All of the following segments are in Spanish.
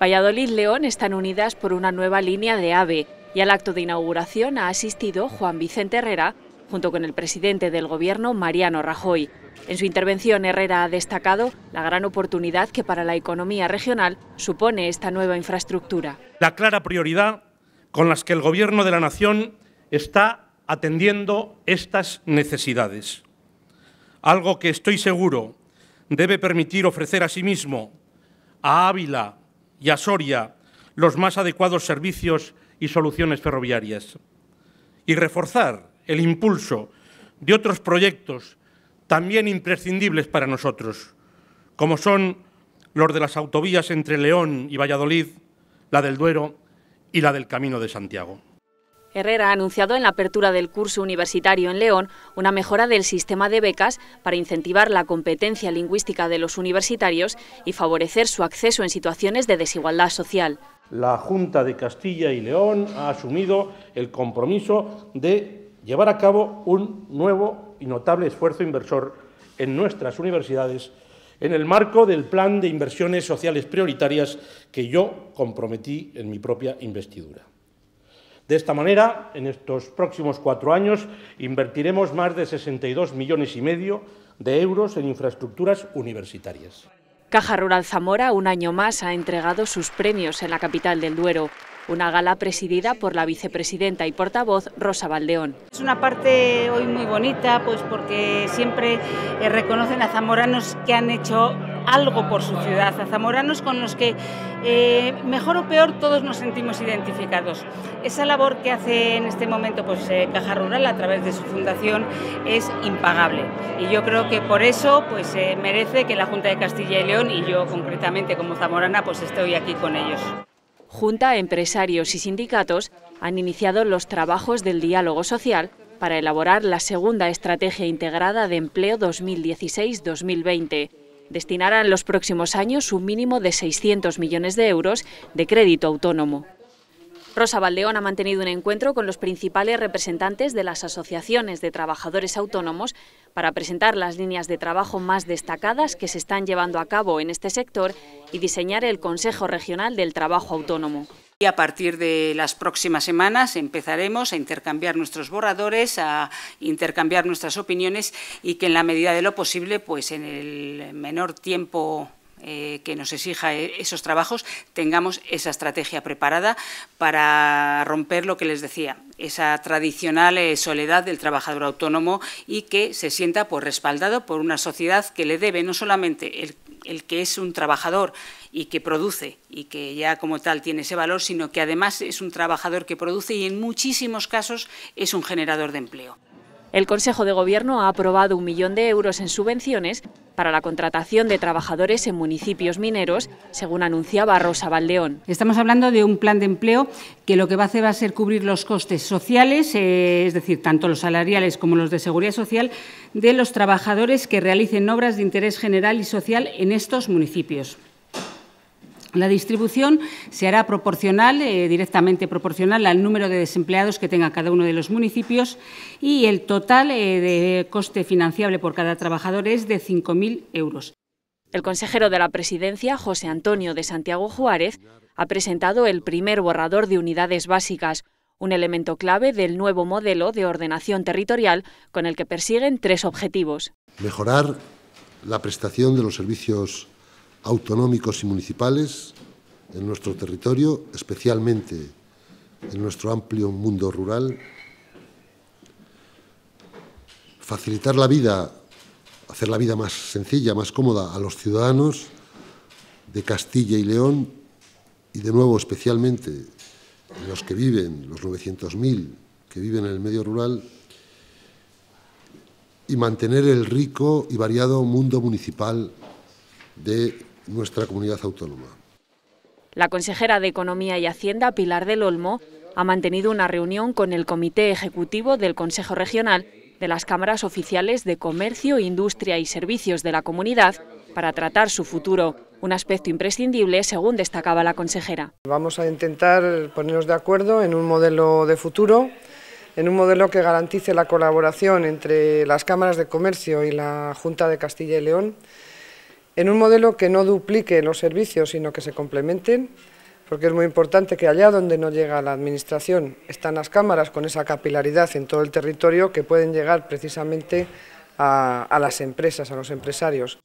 Valladolid León están unidas por una nueva línea de AVE y al acto de inauguración ha asistido Juan Vicente Herrera junto con el presidente del Gobierno, Mariano Rajoy. En su intervención, Herrera ha destacado la gran oportunidad que para la economía regional supone esta nueva infraestructura. La clara prioridad con las que el Gobierno de la Nación está atendiendo estas necesidades. Algo que estoy seguro debe permitir ofrecer a sí mismo, a Ávila y a Soria los más adecuados servicios y soluciones ferroviarias. Y reforzar el impulso de otros proyectos también imprescindibles para nosotros, como son los de las autovías entre León y Valladolid, la del Duero y la del Camino de Santiago. Herrera ha anunciado en la apertura del curso universitario en León una mejora del sistema de becas para incentivar la competencia lingüística de los universitarios y favorecer su acceso en situaciones de desigualdad social. La Junta de Castilla y León ha asumido el compromiso de llevar a cabo un nuevo y notable esfuerzo inversor en nuestras universidades en el marco del plan de inversiones sociales prioritarias que yo comprometí en mi propia investidura. De esta manera, en estos próximos cuatro años, invertiremos más de 62 millones y medio de euros en infraestructuras universitarias. Caja Rural Zamora, un año más, ha entregado sus premios en la capital del Duero. Una gala presidida por la vicepresidenta y portavoz Rosa Valdeón. Es una parte hoy muy bonita, pues porque siempre eh, reconocen a zamoranos que han hecho algo por su ciudad, a zamoranos con los que eh, mejor o peor todos nos sentimos identificados. Esa labor que hace en este momento pues, eh, Caja Rural a través de su fundación es impagable y yo creo que por eso pues, eh, merece que la Junta de Castilla y León y yo concretamente como zamorana pues estoy aquí con ellos. Junta, empresarios y sindicatos han iniciado los trabajos del diálogo social para elaborar la segunda Estrategia Integrada de Empleo 2016-2020 destinará en los próximos años un mínimo de 600 millones de euros de crédito autónomo. Rosa Valdeón ha mantenido un encuentro con los principales representantes de las asociaciones de trabajadores autónomos para presentar las líneas de trabajo más destacadas que se están llevando a cabo en este sector y diseñar el Consejo Regional del Trabajo Autónomo. Y a partir de las próximas semanas empezaremos a intercambiar nuestros borradores, a intercambiar nuestras opiniones y que en la medida de lo posible, pues en el menor tiempo eh, que nos exija eh, esos trabajos, tengamos esa estrategia preparada para romper lo que les decía, esa tradicional eh, soledad del trabajador autónomo y que se sienta pues, respaldado por una sociedad que le debe no solamente el el que es un trabajador y que produce y que ya como tal tiene ese valor, sino que además es un trabajador que produce y en muchísimos casos es un generador de empleo. El Consejo de Gobierno ha aprobado un millón de euros en subvenciones para la contratación de trabajadores en municipios mineros, según anunciaba Rosa Valdeón. Estamos hablando de un plan de empleo que lo que va a hacer va a ser cubrir los costes sociales, eh, es decir, tanto los salariales como los de seguridad social, de los trabajadores que realicen obras de interés general y social en estos municipios. La distribución se hará proporcional, eh, directamente proporcional al número de desempleados que tenga cada uno de los municipios y el total eh, de coste financiable por cada trabajador es de 5.000 euros. El consejero de la presidencia, José Antonio de Santiago Juárez, ha presentado el primer borrador de unidades básicas, un elemento clave del nuevo modelo de ordenación territorial con el que persiguen tres objetivos. Mejorar la prestación de los servicios autonómicos y municipales en nuestro territorio, especialmente en nuestro amplio mundo rural, facilitar la vida, hacer la vida más sencilla, más cómoda a los ciudadanos de Castilla y León y de nuevo especialmente los que viven, los 900.000 que viven en el medio rural, y mantener el rico y variado mundo municipal de nuestra comunidad autónoma. La consejera de Economía y Hacienda, Pilar del Olmo, ha mantenido una reunión con el Comité Ejecutivo del Consejo Regional de las Cámaras Oficiales de Comercio, Industria y Servicios de la Comunidad para tratar su futuro, un aspecto imprescindible según destacaba la consejera. Vamos a intentar ponernos de acuerdo en un modelo de futuro, en un modelo que garantice la colaboración entre las cámaras de comercio y la Junta de Castilla y León en un modelo que no duplique los servicios, sino que se complementen, porque es muy importante que allá donde no llega la Administración están las cámaras con esa capilaridad en todo el territorio que pueden llegar precisamente a, las empresas, a los empresarios.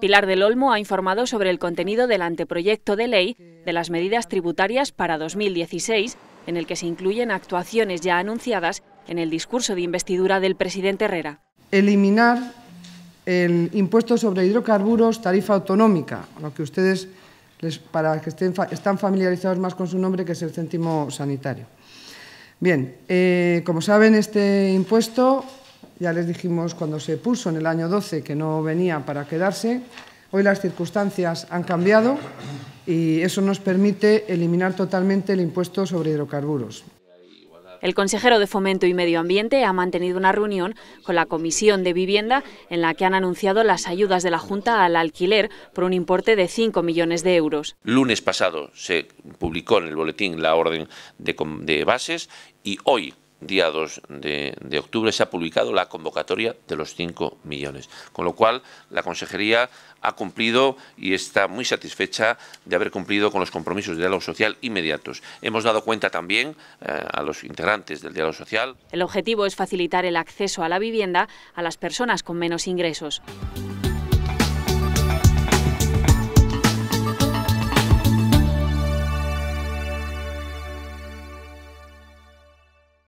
Pilar del Olmo ha informado sobre el contenido del anteproyecto de ley de las medidas tributarias para 2016, en el que se incluyen actuaciones ya anunciadas en el discurso de investidura del presidente Herrera. Eliminar el impuesto sobre hidrocarburos, tarifa autonómica, lo que ustedes, para que estén, están familiarizados más con su nombre, que es el céntimo sanitario. Bien, eh, como saben, este impuesto, ya les dijimos cuando se puso en el año 12 que no venía para quedarse, hoy las circunstancias han cambiado y eso nos permite eliminar totalmente el impuesto sobre hidrocarburos. El consejero de Fomento y Medio Ambiente ha mantenido una reunión con la Comisión de Vivienda en la que han anunciado las ayudas de la Junta al alquiler por un importe de 5 millones de euros. Lunes pasado se publicó en el boletín la orden de, de bases y hoy día 2 de, octubre se ha publicado la convocatoria de los 5 millones. Con lo cual, la Consejería ha cumplido y está muy satisfecha de haber cumplido con los compromisos de diálogo social inmediatos. Hemos dado cuenta también eh, a los integrantes del diálogo social. El objetivo es facilitar el acceso a la vivienda a las personas con menos ingresos.